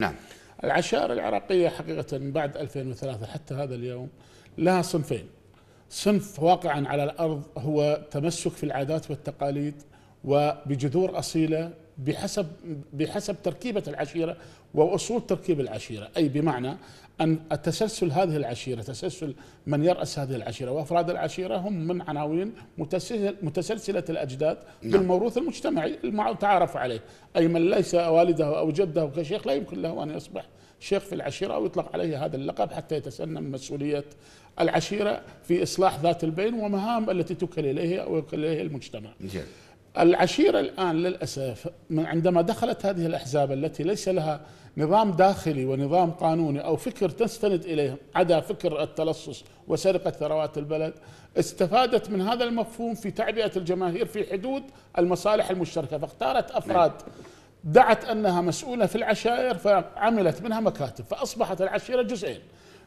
نعم العشائر العراقية حقيقة بعد 2003 حتى هذا اليوم لها صنفين صنف واقعا على الأرض هو تمسك في العادات والتقاليد وبجذور أصيلة بحسب بحسب تركيبة العشيرة وأصول تركيب العشيرة أي بمعنى أن تسلسل هذه العشيرة تسلسل من يرأس هذه العشيرة وأفراد العشيرة هم من عناوين متسلسلة الأجداد نعم. بالموروث المجتمعي المتعارف عليه أي من ليس والده أو جده كشيخ لا يمكن له أن يصبح شيخ في العشيرة أو يطلق عليه هذا اللقب حتى يتسنى مسؤولية العشيرة في إصلاح ذات البين ومهام التي توكل إليه أو يوكل إليه المجتمع جل. العشيرة الآن للأسف عندما دخلت هذه الأحزاب التي ليس لها نظام داخلي ونظام قانوني أو فكر تستند إليه عدا فكر التلصص وسرقة ثروات البلد استفادت من هذا المفهوم في تعبئة الجماهير في حدود المصالح المشتركة فاختارت أفراد دعت أنها مسؤولة في العشائر فعملت منها مكاتب فأصبحت العشيرة جزئين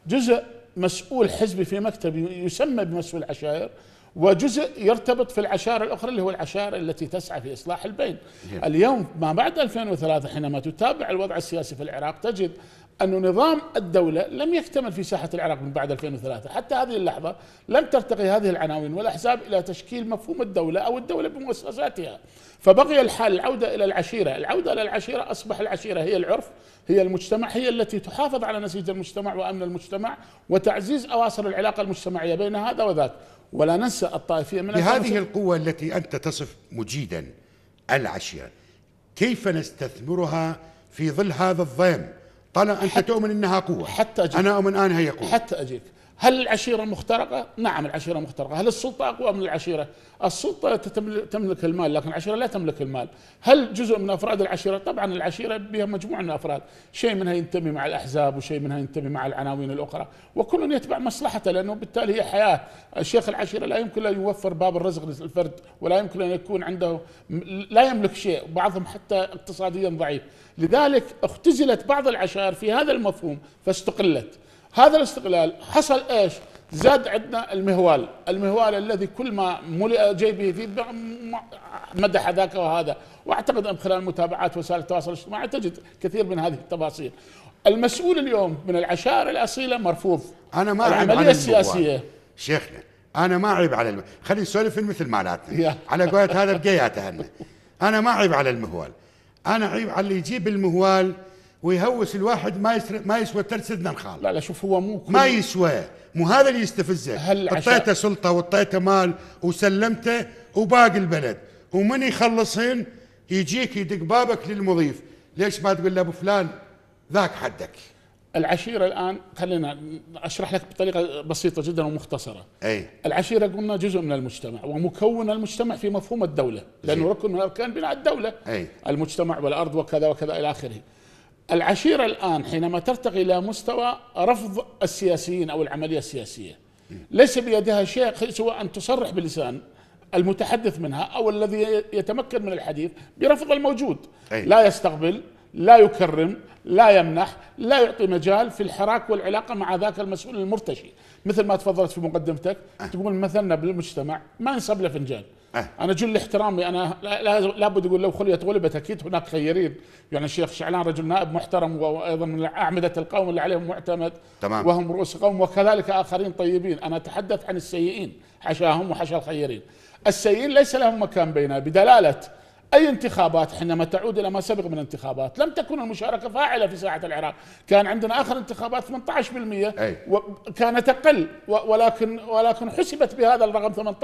جزء مسؤول حزبي في مكتب يسمى بمسؤول العشائر وجزء يرتبط في العشائر الاخرى اللي هو العشائر التي تسعى في اصلاح البين. yeah. اليوم ما بعد 2003 حينما تتابع الوضع السياسي في العراق تجد أن نظام الدولة لم يكتمل في ساحة العراق من بعد 2003 حتى هذه اللحظة لم ترتقي هذه العناوين والأحزاب إلى تشكيل مفهوم الدولة أو الدولة بمؤسساتها فبقي الحال العودة إلى العشيرة العودة إلى العشيرة أصبح العشيرة هي العرف هي المجتمع هي التي تحافظ على نسيج المجتمع وأمن المجتمع وتعزيز أواصر العلاقة المجتمعية بين هذا وذاك ولا ننسى الطائفية من بهذه القوة التي أنت تصف مجيدا العشية كيف نستثمرها في ظل هذا الضيم طالما أنت تؤمن أنها قوة حتى أجيك أنا أؤمن أنها هي قوة حتى أجيك هل العشيرة مخترقة؟ نعم العشيرة مخترقة هل السلطة أقوى من العشيرة؟ السلطة تملك المال لكن العشيرة لا تملك المال هل جزء من أفراد العشيرة؟ طبعا العشيرة بها مجموعة من الأفراد شيء منها ينتمي مع الأحزاب وشيء منها ينتمي مع العناوين الأخرى وكل يتبع مصلحته لأنه بالتالي هي حياة الشيخ العشيرة لا يمكن أن يوفر باب الرزق للفرد ولا يمكن أن يكون عنده لا يملك شيء بعضهم حتى اقتصاديا ضعيف لذلك اختزلت بعض العشائر في هذا المفهوم فاستقلت هذا الاستقلال حصل ايش زاد عندنا المهوال المهوال الذي كل ما ملئ جيبه فيه مدح ذاك وهذا واعتقد ان خلال متابعات وسائل التواصل الاجتماعي تجد كثير من هذه التفاصيل المسؤول اليوم من العشائر الاصيله مرفوض انا ما العمليه السياسيه شيخنا انا ما عيب على الم... خلينا نسولف مثل مالاتنا على قولة هذا بقياته انا ما عيب على المهوال انا عيب على اللي يجيب المهوال ويهوس الواحد ما يسر... ما يسوى ثلث سدنا نخال لا لا شوف هو مو كل... ما يسوى مو هذا اللي يستفزه هل اعطيته سلطه واعطيته مال وسلمته وباقي البلد ومن يخلصهن يجيك يدق بابك للمضيف ليش ما تقول له ابو فلان ذاك حدك العشيره الان خلينا اشرح لك بطريقه بسيطه جدا ومختصره اي العشيره قلنا جزء من المجتمع ومكون المجتمع في مفهوم الدوله لانه ركن من اركان بناء الدوله أي. المجتمع والارض وكذا وكذا الى اخره العشيرة الآن حينما ترتقي إلى مستوى رفض السياسيين أو العملية السياسية ليس بيدها شيء سوى أن تصرح بلسان المتحدث منها أو الذي يتمكن من الحديث برفض الموجود أي. لا يستقبل لا يكرم لا يمنح لا يعطي مجال في الحراك والعلاقة مع ذاك المسؤول المرتشي مثل ما تفضلت في مقدمتك أه. تقول مثلنا بالمجتمع ما نصب له فنجان أه. انا جل احترامي انا لابد اقول لو خليت غلبت اكيد هناك خيرين يعني الشيخ شعلان رجل نائب محترم وايضا من اعمده القوم اللي عليهم معتمد تمام. وهم رؤوس قوم وكذلك اخرين طيبين انا اتحدث عن السيئين حشاهم وحشا الخيرين السيئين ليس لهم مكان بيننا بدلاله أي انتخابات حينما تعود إلى ما سبق من انتخابات لم تكن المشاركة فاعلة في ساحة العراق كان عندنا آخر انتخابات 18% أي. وكانت أقل ولكن ولكن حسبت بهذا الرقم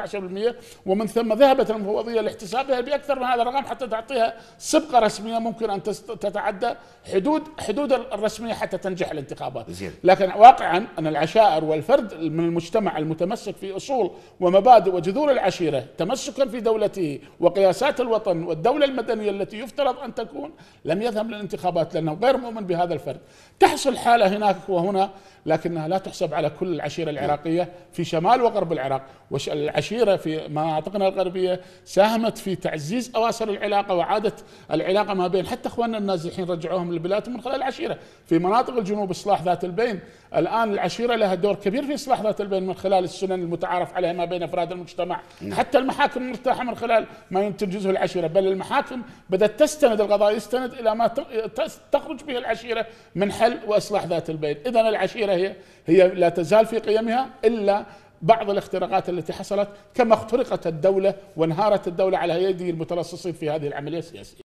18% ومن ثم ذهبت المفوضية لاحتسابها بأكثر من هذا الرقم حتى تعطيها صبغة رسمية ممكن أن تتعدى حدود حدود الرسمية حتى تنجح الانتخابات زين. لكن واقعا أن العشائر والفرد من المجتمع المتمسك في أصول ومبادئ وجذور العشيرة تمسكا في دولته وقياسات الوطن والدولة المدنية التي يفترض أن تكون لم يذهب للانتخابات لأنه غير مؤمن بهذا الفرد تحصل حالة هناك وهنا لكنها لا تحسب على كل العشيرة العراقية في شمال وغرب العراق والعشيرة في مناطقنا الغربية ساهمت في تعزيز أواصر العلاقة وعادت العلاقة ما بين حتى أخواننا النازحين رجعوهم للبلاد من خلال العشيرة في مناطق الجنوب إصلاح ذات البين الآن العشيرة لها دور كبير في إصلاح ذات البين من خلال السنن المتعارف عليها ما بين أفراد المجتمع نعم. حتى المحاكم مرتاحة من خلال ما ينتجزه العشيرة بل بل المحاكم بدأت تستند القضاء يستند إلى ما تخرج به العشيرة من حل وإصلاح ذات البين إذا العشيرة هي هي لا تزال في قيمها إلا بعض الاختراقات التي حصلت كما اخترقت الدولة وانهارت الدولة على يد المتلصصين في هذه العملية السياسية